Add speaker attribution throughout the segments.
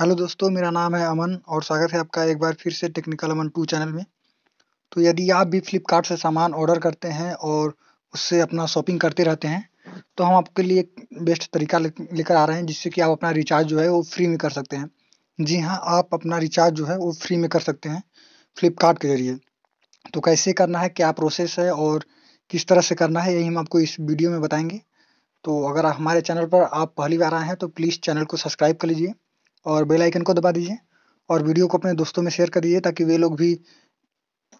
Speaker 1: hello दोस्तों मेरा नाम है अमन और स्वागत है आपका एक बार फिर से टेक्निकल अमन टू चैनल में तो यदि आप भी फ्लिपकार्ट से सामान ऑर्डर करते हैं और उससे अपना शॉपिंग करते रहते हैं तो हम आपके लिए एक बेस्ट तरीका लेकर आ रहे हैं जिससे कि आप अपना रिचार्ज जो है वो फ्री में कर सकते हैं जी हाँ आप अपना रिचार्ज जो है वो फ्री में कर सकते हैं फ्लिपकार्ट के जरिए तो कैसे करना है क्या प्रोसेस है और किस तरह से करना है यही हम आपको इस वीडियो में बताएंगे तो अगर हमारे चैनल पर आप पहली बार आए हैं तो प्लीज़ चैनल को सब्सक्राइब कर लीजिए और बेल आइकन को दबा दीजिए और वीडियो को अपने दोस्तों में शेयर कर दीजिए ताकि वे लोग भी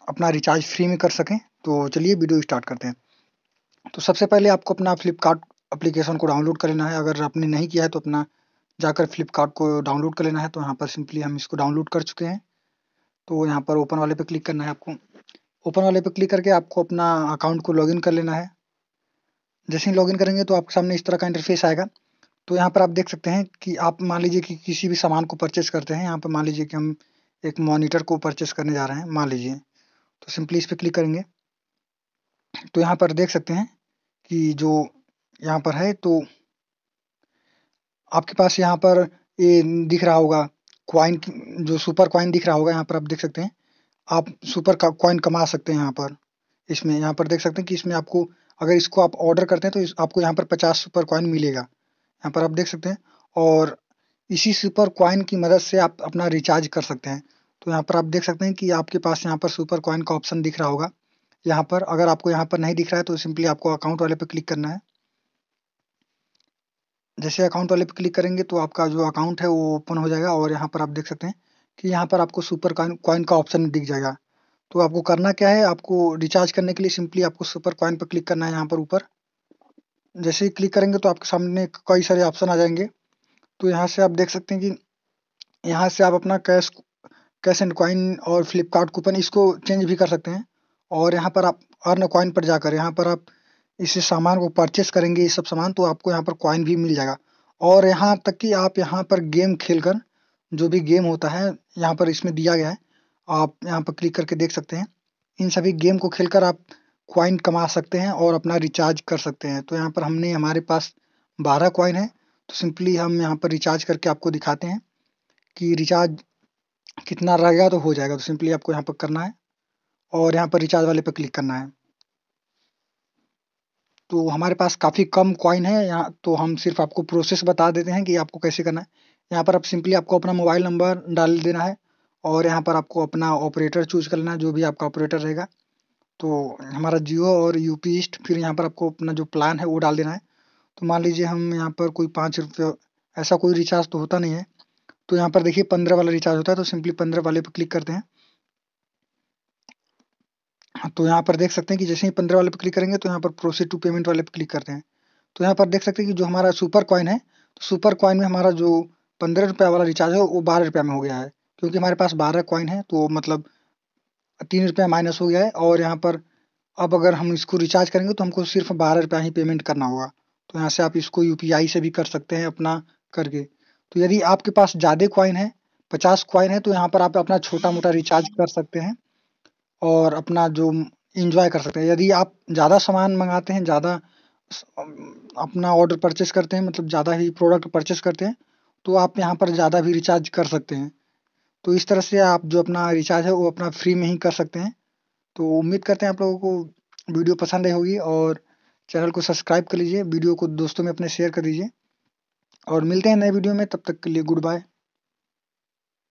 Speaker 1: अपना रिचार्ज फ्री में कर सकें तो चलिए वीडियो स्टार्ट करते हैं तो सबसे पहले आपको अपना फ्लिपकार्ट अप्लीकेशन को डाउनलोड कर लेना है अगर आपने नहीं किया है तो अपना जाकर फ्लिपकार्ट को डाउनलोड कर लेना है तो यहाँ पर सिंपली हम इसको डाउनलोड कर चुके हैं तो यहाँ पर ओपन वाले पर क्लिक करना है आपको ओपन वाले पर क्लिक करके आपको अपना अकाउंट को लॉगिन कर लेना है जैसे ही लॉगिन करेंगे तो आपके सामने इस तरह का इंटरफेस आएगा तो यहाँ पर आप देख सकते हैं कि आप मान लीजिए कि किसी भी सामान को परचेस करते हैं यहाँ पर मान लीजिए कि हम एक मॉनिटर को परचेस करने जा रहे हैं मान लीजिए तो सिंपली इस पर क्लिक करेंगे तो यहाँ पर देख सकते हैं कि जो यहाँ पर है तो आपके पास यहाँ पर ये दिख रहा होगा क्वाइन जो सुपर क्वाइन दिख रहा होगा यहाँ पर आप देख सकते हैं आप सुपर क्वाइन कमा सकते हैं यहाँ पर इसमें यहाँ पर देख सकते हैं कि इसमें आपको अगर इसको आप ऑर्डर करते हैं तो इस, आपको यहाँ पर पचास सुपर क्वाइन मिलेगा यहाँ पर आप देख सकते हैं और इसी सुपर क्वाइन की मदद से आप अपना रिचार्ज कर सकते हैं तो यहाँ पर आप देख सकते हैं कि आपके पास यहाँ पर सुपर क्वाइन का ऑप्शन दिख रहा होगा यहाँ पर अगर आपको यहाँ पर नहीं दिख रहा है तो सिंपली आपको अकाउंट वाले पर क्लिक करना है जैसे अकाउंट वाले पर क्लिक करेंगे तो आपका जो अकाउंट है वो ओपन हो जाएगा और यहाँ पर आप देख सकते हैं कि यहाँ पर आपको सुपर कॉइन का ऑप्शन दिख जाएगा तो आपको करना क्या है आपको रिचार्ज करने के लिए सिंपली आपको सुपर कॉइन पर क्लिक करना है यहाँ पर ऊपर जैसे ही क्लिक करेंगे तो आपके सामने कई सारे ऑप्शन आ जाएंगे तो यहाँ से आप देख सकते हैं कि यहाँ से आप अपना कैश कैश एंड कॉइन और फ्लिपकार्ट कूपन इसको चेंज भी कर सकते हैं और यहाँ पर आप अर्न कॉइन पर जाकर यहाँ पर आप इस सामान को परचेस करेंगे ये सब सामान तो आपको यहाँ पर कॉइन भी मिल जाएगा और यहाँ तक कि आप यहाँ पर गेम खेल कर जो भी गेम होता है यहाँ पर इसमें दिया गया है आप यहाँ पर क्लिक करके देख सकते हैं इन सभी गेम को खेलकर आप क्वाइन कमा सकते हैं और अपना रिचार्ज कर सकते हैं तो यहाँ पर हमने हमारे पास बारह क्वाइन है तो सिंपली हम यहाँ पर रिचार्ज करके आपको दिखाते हैं कि रिचार्ज कितना रहेगा तो हो जाएगा तो सिंपली आपको यहाँ पर करना है और यहाँ पर रिचार्ज वाले पर क्लिक करना है तो हमारे पास काफ़ी कम कॉइन है यहाँ तो हम सिर्फ आपको प्रोसेस बता देते हैं कि आपको कैसे करना है यहाँ पर आप सिंपली आपको अपना मोबाइल नंबर डाल देना है और यहाँ पर आपको अपना ऑपरेटर चूज कर लेना जो भी आपका ऑपरेटर रहेगा तो हमारा जियो और यूपी ईस्ट फिर यहाँ पर आपको अपना जो प्लान है वो डाल देना है तो मान लीजिए हम यहाँ पर कोई पाँच रुपये ऐसा कोई रिचार्ज तो होता नहीं है तो यहाँ पर देखिए पंद्रह वाला रिचार्ज होता है तो सिंपली पंद्रह वाले पर क्लिक करते हैं हाँ, तो यहाँ पर देख सकते हैं कि जैसे ही पंद्रह वाले पर क्लिक करेंगे तो यहाँ पर प्रोसीड टू पेमेंट वाले पर क्लिक करते हैं तो यहाँ पर देख सकते हैं कि जो हमारा सुपर कॉइन है तो सुपर कॉइन में हमारा जो पंद्रह रुपये वाला रिचार्ज है वो बारह रुपये में हो गया है क्योंकि हमारे पास बारह कॉइन है तो मतलब तीन रुपया माइनस हो गया है और यहाँ पर अब अगर हम इसको रिचार्ज करेंगे तो हमको सिर्फ बारह रुपया ही पेमेंट करना होगा तो यहाँ से आप इसको यू से भी कर सकते हैं अपना करके तो यदि आपके पास ज़्यादा क्वाइन है पचास क्वाइन है तो यहाँ पर आप अपना छोटा मोटा रिचार्ज कर सकते हैं और अपना जो इंजॉय कर सकते हैं यदि आप ज़्यादा सामान मंगाते हैं ज़्यादा अपना ऑर्डर परचेस करते हैं मतलब ज़्यादा ही प्रोडक्ट परचेस करते हैं तो आप यहाँ पर ज़्यादा भी रिचार्ज कर सकते हैं तो इस तरह से आप जो अपना रिचार्ज है वो अपना फ्री में ही कर सकते हैं तो उम्मीद करते हैं आप लोगों को वीडियो पसंद आई होगी और चैनल को सब्सक्राइब कर लीजिए वीडियो को दोस्तों में अपने शेयर कर दीजिए और मिलते हैं नए वीडियो में तब तक के लिए गुड बाय